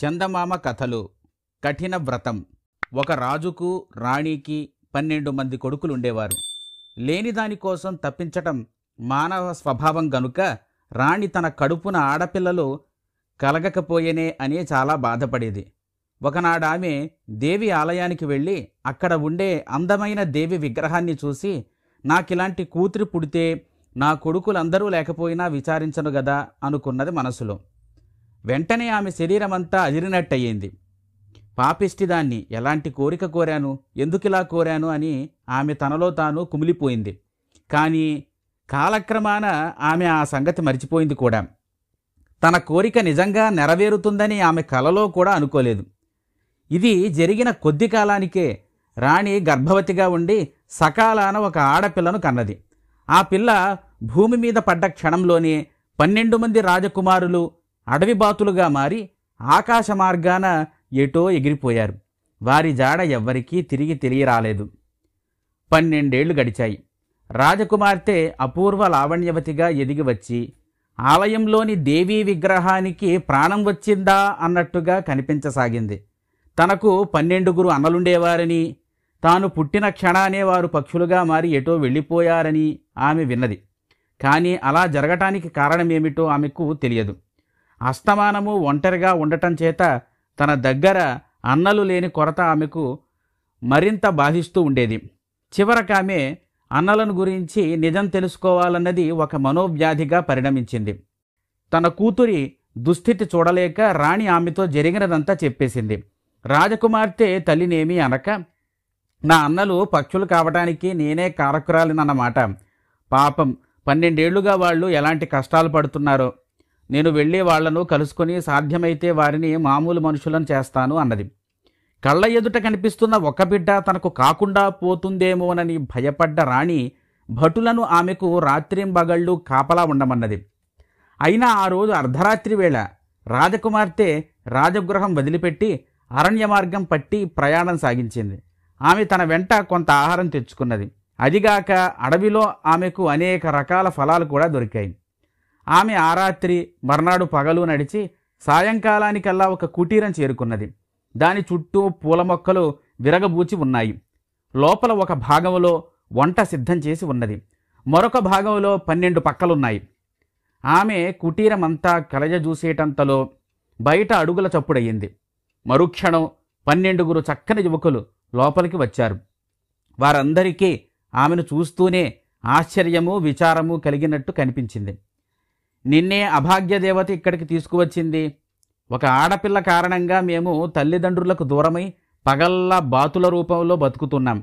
చందమామ కథలు కఠిన వ్రతం ఒక రాజుకు రాణికి పన్నెండు మంది కొడుకులు ఉండేవారు లేని దానికోసం తప్పించటం మానవ స్వభావం గనుక రాణి తన కడుపున ఆడపిల్లలు కలగకపోయేనే అనే చాలా బాధపడేది ఒకనాడు ఆమె దేవి ఆలయానికి వెళ్ళి అక్కడ ఉండే అందమైన దేవి విగ్రహాన్ని చూసి నాకిలాంటి కూతురు పుడితే నా కొడుకులందరూ లేకపోయినా విచారించను గదా అనుకున్నది మనసులో వెంటనే ఆమె శరీరమంతా అదిరినట్టయింది పాపిష్టి దాన్ని ఎలాంటి కోరిక కోరాను ఎందుకిలా కోరాను అని ఆమె తనలో తాను కుమిలిపోయింది కానీ కాలక్రమాన ఆమె ఆ సంగతి మరిచిపోయింది కూడా తన కోరిక నిజంగా నెరవేరుతుందని ఆమె కలలో కూడా అనుకోలేదు ఇది జరిగిన కొద్ది కాలానికే రాణి గర్భవతిగా ఉండి సకాలాన ఒక ఆడపిల్లను కన్నది ఆ పిల్ల భూమి మీద పడ్డ క్షణంలోనే పన్నెండు మంది రాజకుమారులు అడవి బాతులుగా మారి ఆకాశ మార్గాన ఎటో ఎగిరిపోయారు వారి జాడ ఎవ్వరికీ తిరిగి తెలియరాలేదు పన్నెండేళ్లు గడిచాయి రాజకుమార్తె అపూర్వ లావణ్యవతిగా ఎదిగి వచ్చి ఆలయంలోని దేవీ విగ్రహానికి ప్రాణం వచ్చిందా అన్నట్టుగా కనిపించసాగింది తనకు పన్నెండుగురు అన్నలుండేవారని తాను పుట్టిన క్షణానే వారు పక్షులుగా మారి ఎటో వెళ్ళిపోయారని ఆమె విన్నది కానీ అలా జరగటానికి కారణమేమిటో ఆమెకు తెలియదు అస్తమానము ఒంటరిగా ఉండటం చేత తన దగ్గర అన్నలు లేని కొరత ఆమెకు మరింత బాధిస్తూ ఉండేది చివరకు ఆమె అన్నలను గురించి నిజం తెలుసుకోవాలన్నది ఒక మనోవ్యాధిగా పరిణమించింది తన కూతురి దుస్థితి చూడలేక రాణి ఆమెతో జరిగినదంతా చెప్పేసింది రాజకుమార్తె తల్లినేమి అనక నా అన్నలు పక్షులు కావడానికి నేనే కారకురాలినన్నమాట పాపం పన్నెండేళ్లుగా వాళ్ళు ఎలాంటి కష్టాలు పడుతున్నారో నేను వెళ్ళి వాళ్లను కలుసుకొని సాధ్యమైతే వారిని మామూలు మనుషులను చేస్తాను అన్నది కళ్ళ ఎదుట కనిపిస్తున్న ఒక బిడ్డ తనకు కాకుండా పోతుందేమోనని భయపడ్డ రాణి భటులను ఆమెకు రాత్రింబగళ్ళు కాపలా ఉండమన్నది అయినా ఆ రోజు అర్ధరాత్రి వేళ రాజకుమార్తె రాజగృహం వదిలిపెట్టి అరణ్య మార్గం పట్టి ప్రయాణం సాగించింది ఆమె తన వెంట కొంత ఆహారం తెచ్చుకున్నది అదిగాక అడవిలో ఆమెకు అనేక రకాల ఫలాలు కూడా దొరికాయి ఆమె ఆ రాత్రి మర్నాడు పగలు నడిచి సాయంకాలానికల్లా ఒక కుటీరం చేరుకున్నది దాని చుట్టూ పూల మొక్కలు విరగబూచి ఉన్నాయి లోపల ఒక భాగంలో వంట సిద్ధం చేసి ఉన్నది మరొక భాగంలో పన్నెండు పక్కలున్నాయి ఆమె కుటీరమంతా చూసేటంతలో బయట అడుగుల చప్పుడయ్యింది మరుక్షణం పన్నెండుగురు చక్కని యువకులు లోపలికి వచ్చారు వారందరికీ ఆమెను చూస్తూనే ఆశ్చర్యము విచారము కలిగినట్టు కనిపించింది నిన్నే అభాగ్య దేవత ఇక్కడికి తీసుకువచ్చింది ఒక ఆడపిల్ల కారణంగా మేము తల్లిదండ్రులకు దూరమై పగల్లా బాతుల రూపంలో బతుకుతున్నాం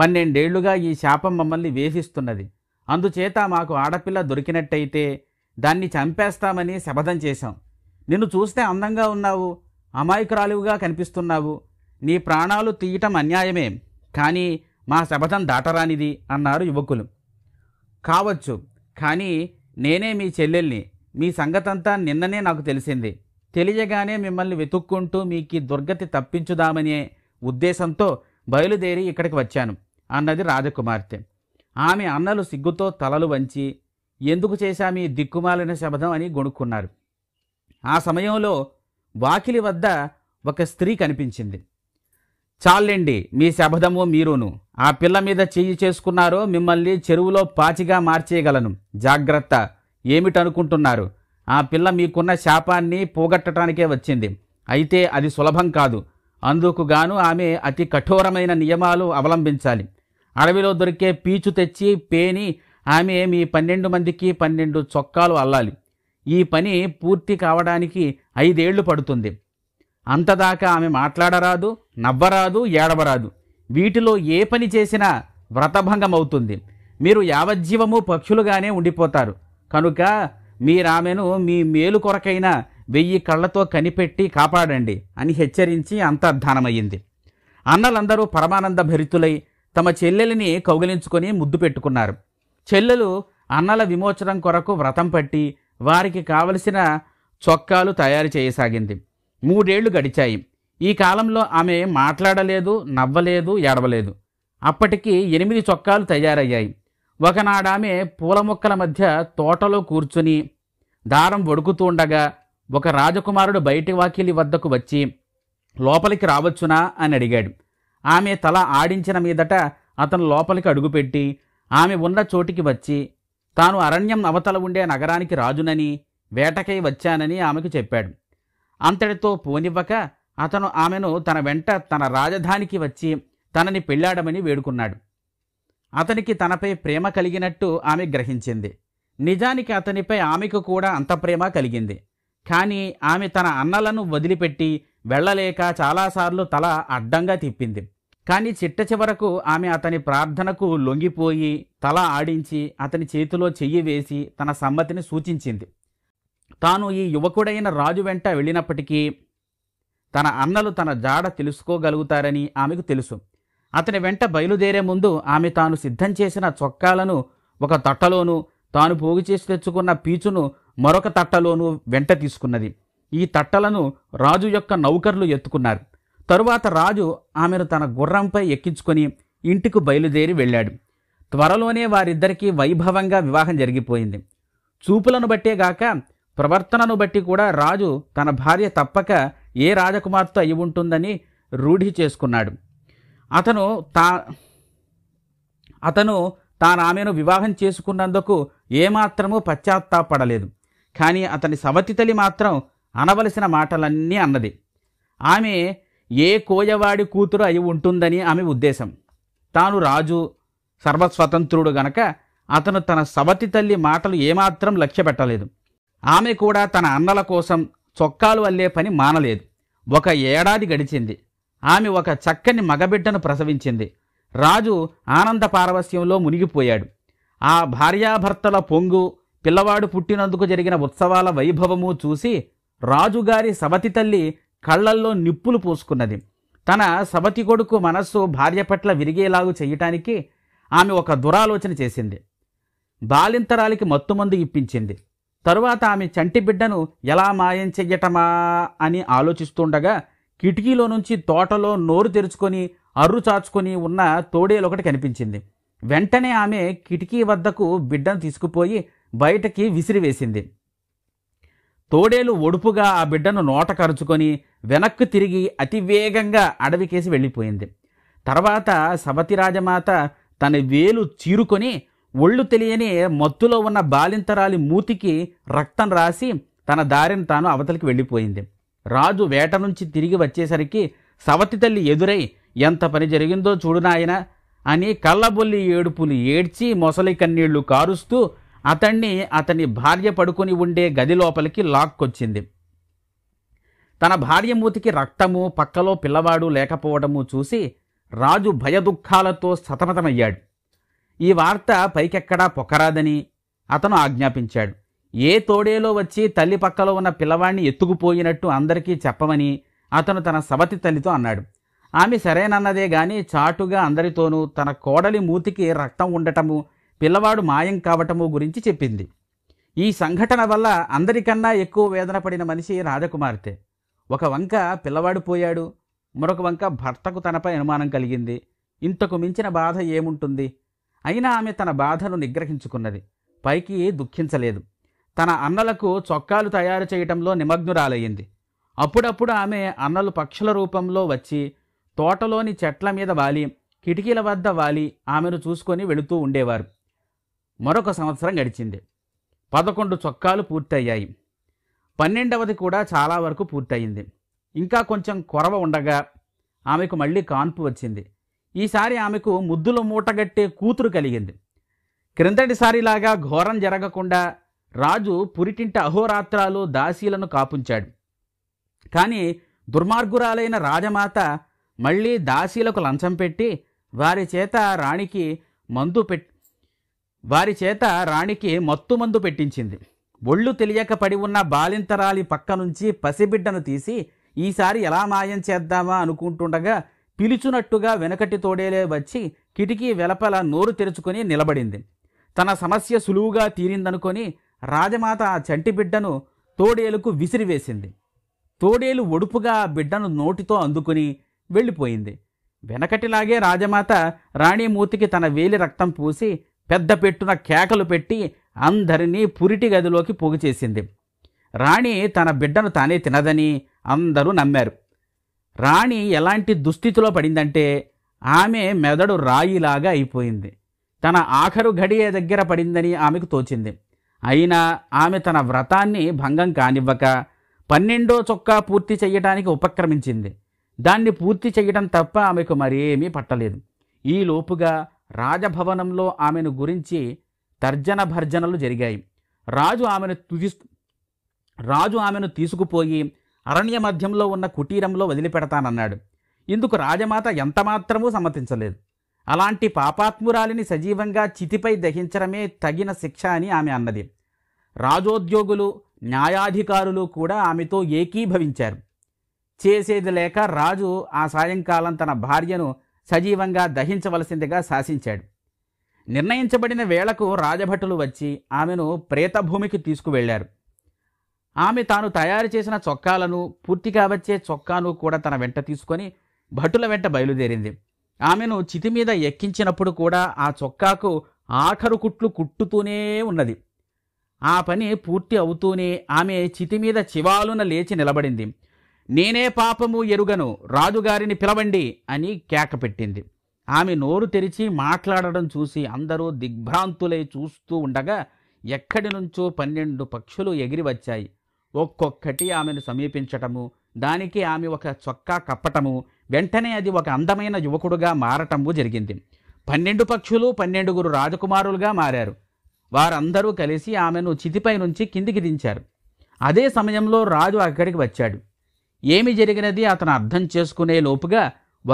పన్నెండేళ్లుగా ఈ శాపం మమ్మల్ని వేధిస్తున్నది అందుచేత మాకు ఆడపిల్ల దొరికినట్టయితే దాన్ని చంపేస్తామని శపథం చేశాం నిన్ను చూస్తే అందంగా ఉన్నావు అమాయకురాలువుగా కనిపిస్తున్నావు నీ ప్రాణాలు తీయటం అన్యాయమే కానీ మా శపథం దాటరానిది అన్నారు యువకులు కావచ్చు కానీ నేనే మీ చెల్లెల్ని మీ సంగతంతా నిన్ననే నాకు తెలిసింది తెలియగానే మిమ్మల్ని వెతుక్కుంటూ మీకు దుర్గతి తప్పించుదామనే ఉద్దేశంతో బయలుదేరి ఇక్కడికి వచ్చాను అన్నది రాజకుమార్తె ఆమె అన్నలు సిగ్గుతో తలలు వంచి ఎందుకు చేశామి మీ దిక్కుమాలిన శబదం అని గొనుక్కున్నారు ఆ సమయంలో వాకిలి వద్ద ఒక స్త్రీ కనిపించింది చాలండి మీ శబదము మీరును ఆ పిల్ల మీద చెయ్యి చేసుకున్నారో మిమ్మల్ని చెరువులో పాచిగా మార్చేయగలను జాగ్రత్త ఏమిటనుకుంటున్నారు ఆ పిల్ల మీకున్న శాపాన్ని పోగొట్టడానికే వచ్చింది అయితే అది సులభం కాదు అందుకు గాను ఆమె అతి కఠోరమైన నియమాలు అవలంబించాలి అడవిలో దొరికే పీచు తెచ్చి పేని ఆమె మీ పన్నెండు మందికి పన్నెండు చొక్కాలు అల్లాలి ఈ పని పూర్తి కావడానికి ఐదేళ్లు పడుతుంది అంతదాకా ఆమె మాట్లాడరాదు నవ్వరాదు ఏడవరాదు వీటిలో ఏ పని చేసినా వ్రతభంగమవుతుంది మీరు యావజ్జీవము పక్షులుగానే ఉండిపోతారు కనుక మీరామెను మీ మేలు కొరకైన వెయ్యి కళ్ళతో కనిపెట్టి కాపాడండి అని హెచ్చరించి అంతర్ధానమయ్యింది అన్నలందరూ పరమానంద భరితులై తమ చెల్లెలిని కౌగిలించుకొని ముద్దు పెట్టుకున్నారు చెల్లెలు అన్నల విమోచనం కొరకు వ్రతం పట్టి వారికి కావలసిన చొక్కాలు తయారు చేయసాగింది మూడేళ్లు గడిచాయి ఈ కాలంలో ఆమె మాట్లాడలేదు నవ్వలేదు ఏడవలేదు అప్పటికి ఎనిమిది చొక్కాలు తయారయ్యాయి ఒకనాడామె పూల మొక్కల మధ్య తోటలో కూర్చుని దారం వడుకుతూ ఉండగా ఒక రాజకుమారుడు బయటి వాకిలి వద్దకు వచ్చి లోపలికి రావచ్చునా అని అడిగాడు ఆమె తల ఆడించిన మీదట అతను లోపలికి అడుగుపెట్టి ఆమె ఉన్న చోటికి వచ్చి తాను అరణ్యం అవతల ఉండే నగరానికి రాజునని వేటకై వచ్చానని ఆమెకు చెప్పాడు అంతటితో పోనివ్వక అతను ఆమెను తన వెంట తన రాజధానికి వచ్చి తనని పెళ్లాడమని వేడుకున్నాడు అతనికి తనపై ప్రేమ కలిగినట్టు ఆమె గ్రహించింది నిజానికి అతనిపై ఆమెకు కూడా అంత ప్రేమ కలిగింది కానీ ఆమె తన అన్నలను వదిలిపెట్టి వెళ్ళలేక చాలాసార్లు తల అడ్డంగా తిప్పింది కానీ చిట్ట చివరకు ఆమె అతని ప్రార్థనకు లొంగిపోయి తల ఆడించి అతని చేతిలో చెయ్యి వేసి తన సమ్మతిని సూచించింది తాను ఈ యువకుడైన రాజు వెంట వెళ్ళినప్పటికీ తన అన్నలు తన జాడ తెలుసుకోగలుగుతారని ఆమెకు తెలుసు అతని వెంట బయలుదేరే ముందు ఆమె తాను సిద్ధం చేసిన చొక్కాలను ఒక తట్టలోనూ తాను పోగు చేసి తెచ్చుకున్న పీచును మరొక తట్టలోనూ వెంట తీసుకున్నది ఈ తట్టలను రాజు యొక్క నౌకర్లు ఎత్తుకున్నారు తరువాత రాజు ఆమెను తన గుర్రంపై ఎక్కించుకొని ఇంటికి బయలుదేరి వెళ్ళాడు త్వరలోనే వారిద్దరికీ వైభవంగా వివాహం జరిగిపోయింది చూపులను బట్టేగాక ప్రవర్తనను బట్టి కూడా రాజు తన భార్య తప్పక ఏ రాజకుమార్తె అయి ఉంటుందని రూఢి చేసుకున్నాడు అతను తా అతను తాను ఆమెను వివాహం చేసుకున్నందుకు ఏమాత్రమూ పశ్చాత్తాపడలేదు కానీ అతని సవతి తల్లి మాత్రం అనవలసిన మాటలన్నీ అన్నది ఆమె ఏ కోయవాడి కూతురు అయి ఉంటుందని ఆమె ఉద్దేశం తాను రాజు సర్వస్వతంత్రుడు గనక అతను తన సవతి తల్లి మాటలు ఏమాత్రం లక్ష్య పెట్టలేదు ఆమె కూడా తన అన్నల కోసం చొక్కాలు అల్లే పని మానలేదు ఒక ఏడాది గడిచింది ఆమె ఒక చక్కని మగబిడ్డను ప్రసవించింది రాజు ఆనంద పారవస్యంలో మునిగిపోయాడు ఆ భార్యాభర్తల పొంగు పిల్లవాడు పుట్టినందుకు జరిగిన ఉత్సవాల వైభవము చూసి రాజుగారి సవతి తల్లి కళ్లల్లో నిప్పులు పోసుకున్నది తన సవతి కొడుకు మనస్సు భార్య పట్ల విరిగేలాగు చేయటానికి ఆమె ఒక దురాలోచన చేసింది బాలింతరాలికి మత్తుమందు ఇప్పించింది తరువాత ఆమె చంటి బిడ్డను ఎలా మాయం చెయ్యటమా అని ఆలోచిస్తుండగా కిటికీలో నుంచి తోటలో నోరు తెరుచుకొని అర్రు చాచుకొని ఉన్న తోడేలొకటి కనిపించింది వెంటనే ఆమె కిటికీ వద్దకు బిడ్డను తీసుకుపోయి బయటకి విసిరివేసింది తోడేలు ఒడుపుగా ఆ బిడ్డను నోట కరుచుకొని వెనక్కు తిరిగి అతివేగంగా అడవికేసి వెళ్ళిపోయింది తర్వాత సవతిరాజమాత తన వేలు చీరుకొని ఒళ్ళు తెలియని మత్తులో ఉన్న బాలింతరాలి మూతికి రక్తం రాసి తన దారిని తాను అవతలికి వెళ్ళిపోయింది రాజు వేట నుంచి తిరిగి వచ్చేసరికి సవతి తల్లి ఎదురై ఎంత పని జరిగిందో చూడు నాయన అని కళ్ళబొల్లి ఏడుపులు ఏడ్చి మొసలి కన్నీళ్లు కారుస్తూ అతణ్ణి అతని భార్య పడుకుని ఉండే గది లోపలికి లాక్కొచ్చింది తన భార్య మూతికి రక్తము పక్కలో పిల్లవాడు లేకపోవడము చూసి రాజు భయదుఖాలతో సతమతమయ్యాడు ఈ వార్త పైకెక్కడా పొక్కరాదని అతను ఆజ్ఞాపించాడు ఏ తోడేలో వచ్చి తల్లి పక్కలో ఉన్న పిల్లవాణ్ణి ఎత్తుకుపోయినట్టు అందరికీ చెప్పమని అతను తన సవతి తల్లితో అన్నాడు ఆమె సరేనన్నదే గాని చాటుగా అందరితోనూ తన కోడలి మూతికి రక్తం ఉండటము పిల్లవాడు మాయం కావటము గురించి చెప్పింది ఈ సంఘటన వల్ల అందరికన్నా ఎక్కువ వేదన పడిన మనిషి రాజకుమార్తె ఒక వంక పిల్లవాడు పోయాడు మరొక వంక భర్తకు తనపై అనుమానం కలిగింది ఇంతకు మించిన బాధ ఏముంటుంది అయినా ఆమె తన బాధను నిగ్రహించుకున్నది పైకి దుఃఖించలేదు తన అన్నలకు చొక్కాలు తయారు చేయటంలో నిమగ్నురాలయ్యింది అప్పుడప్పుడు ఆమె అన్నలు పక్షుల రూపంలో వచ్చి తోటలోని చెట్ల మీద వాలి కిటికీల వద్ద వాలి ఆమెను చూసుకొని వెళుతూ ఉండేవారు మరొక సంవత్సరం గడిచింది పదకొండు చొక్కాలు పూర్తయ్యాయి పన్నెండవది కూడా చాలా వరకు పూర్తయింది ఇంకా కొంచెం కొరవ ఉండగా ఆమెకు మళ్ళీ కాన్పు వచ్చింది ఈసారి ఆమెకు ముద్దుల మూటగట్టే కూతురు కలిగింది క్రిందటిసారిలాగా ఘోరం జరగకుండా రాజు పురిటింట అహోరాత్రాలు దాసీలను కాపుంచాడు కానీ దుర్మార్గురాలైన రాజమాత మళ్ళీ దాసీలకు లంచం పెట్టి వారి చేత రాణికి మందు పెట్ వారి చేత రాణికి మత్తు మందు పెట్టించింది ఒళ్ళు తెలియక పడి ఉన్న బాలింతరాలి పక్క నుంచి పసిబిడ్డను తీసి ఈసారి ఎలా మాయం చేద్దామా అనుకుంటుండగా పిలుచునట్టుగా వెనకటి తోడేలే వచ్చి కిటికీ వెలపల నోరు తెరుచుకొని నిలబడింది తన సమస్య సులువుగా తీరిందనుకొని రాజమాత ఆ చంటి బిడ్డను తోడేలుకు విసిరివేసింది తోడేలు ఒడుపుగా ఆ బిడ్డను నోటితో అందుకుని వెళ్ళిపోయింది వెనకటిలాగే రాజమాత రాణిమూర్తికి తన వేలి రక్తం పూసి పెద్ద పెట్టున కేకలు పెట్టి అందరినీ పురిటి గదిలోకి పోగు చేసింది రాణి తన బిడ్డను తానే తినదని అందరూ నమ్మారు రాణి ఎలాంటి దుస్థితిలో పడిందంటే ఆమె మెదడు రాయిలాగా అయిపోయింది తన ఆఖరు ఘడియ దగ్గర పడిందని ఆమెకు తోచింది అయినా ఆమె తన వ్రతాన్ని భంగం కానివ్వక పన్నెండో చొక్కా పూర్తి చేయటానికి ఉపక్రమించింది దాన్ని పూర్తి చేయడం తప్ప ఆమెకు మరేమీ పట్టలేదు ఈ లోపుగా రాజభవనంలో ఆమెను గురించి తర్జన భర్జనలు జరిగాయి రాజు ఆమెను తుది రాజు ఆమెను తీసుకుపోయి అరణ్య మధ్యంలో ఉన్న కుటీరంలో వదిలిపెడతానన్నాడు ఇందుకు రాజమాత ఎంతమాత్రమూ సమ్మతించలేదు అలాంటి పాపాత్మురాలిని సజీవంగా చితిపై దహించడమే తగిన శిక్ష అని ఆమె అన్నది రాజోద్యోగులు న్యాయాధికారులు కూడా ఆమెతో ఏకీభవించారు చేసేది లేక రాజు ఆ సాయంకాలం తన భార్యను సజీవంగా దహించవలసిందిగా శాసించాడు నిర్ణయించబడిన వేళకు రాజభటులు వచ్చి ఆమెను ప్రేతభూమికి తీసుకువెళ్లారు ఆమె తాను తయారు చేసిన చొక్కాలను పూర్తిగా వచ్చే చొక్కాను కూడా తన వెంట తీసుకొని భటుల వెంట బయలుదేరింది ఆమెను చితి మీద ఎక్కించినప్పుడు కూడా ఆ చొక్కాకు ఆఖరు కుట్లు కుట్టుతూనే ఉన్నది ఆ పని పూర్తి అవుతూనే ఆమె చితి మీద చివాలున లేచి నిలబడింది నేనే పాపము ఎరుగను రాజుగారిని పిలవండి అని కేక పెట్టింది ఆమె నోరు తెరిచి మాట్లాడడం చూసి అందరూ దిగ్భ్రాంతులై చూస్తూ ఉండగా ఎక్కడి నుంచో పన్నెండు పక్షులు ఎగిరి వచ్చాయి ఒక్కొక్కటి ఆమెను సమీపించటము దానికి ఆమె ఒక చొక్కా కప్పటము వెంటనే అది ఒక అందమైన యువకుడుగా మారటము జరిగింది పన్నెండు పక్షులు పన్నెండుగురు రాజకుమారులుగా మారారు వారందరూ కలిసి ఆమెను చితిపై నుంచి కిందికి దించారు అదే సమయంలో రాజు అక్కడికి వచ్చాడు ఏమి జరిగినది అతను అర్థం చేసుకునే లోపుగా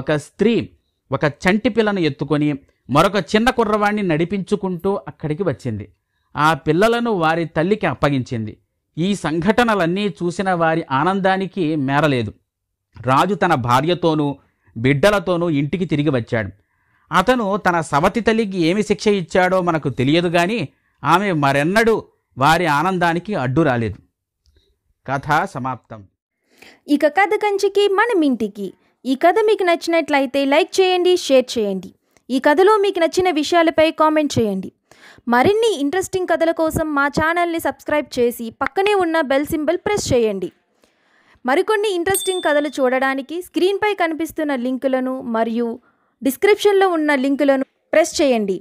ఒక స్త్రీ ఒక చంటి పిల్లను ఎత్తుకొని మరొక చిన్న కుర్రవాణ్ణి నడిపించుకుంటూ అక్కడికి వచ్చింది ఆ పిల్లలను వారి తల్లికి అప్పగించింది ఈ సంఘటనలన్నీ చూసిన వారి ఆనందానికి మేరలేదు రాజు తన భార్యతోనూ బిడ్డలతోనూ ఇంటికి తిరిగి వచ్చాడు అతను తన సవతి తల్లికి ఏమి శిక్ష ఇచ్చాడో మనకు తెలియదు కానీ ఆమె మరెన్నడూ వారి ఆనందానికి అడ్డు రాలేదు కథ సమాప్తం ఇక కథ కంచికి మనమింటికి ఈ కథ మీకు నచ్చినట్లయితే లైక్ చేయండి షేర్ చేయండి ఈ కథలో మీకు నచ్చిన విషయాలపై కామెంట్ చేయండి మరిన్ని ఇంట్రెస్టింగ్ కథల కోసం మా ఛానల్ని సబ్స్క్రైబ్ చేసి పక్కనే ఉన్న బెల్ సింబల్ ప్రెస్ చేయండి మరికొన్ని ఇంట్రెస్టింగ్ కథలు చూడడానికి స్క్రీన్పై కనిపిస్తున్న లింకులను మరియు డిస్క్రిప్షన్లో ఉన్న లింకులను ప్రెస్ చేయండి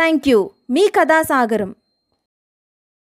థ్యాంక్ యూ మీ కథాసాగరం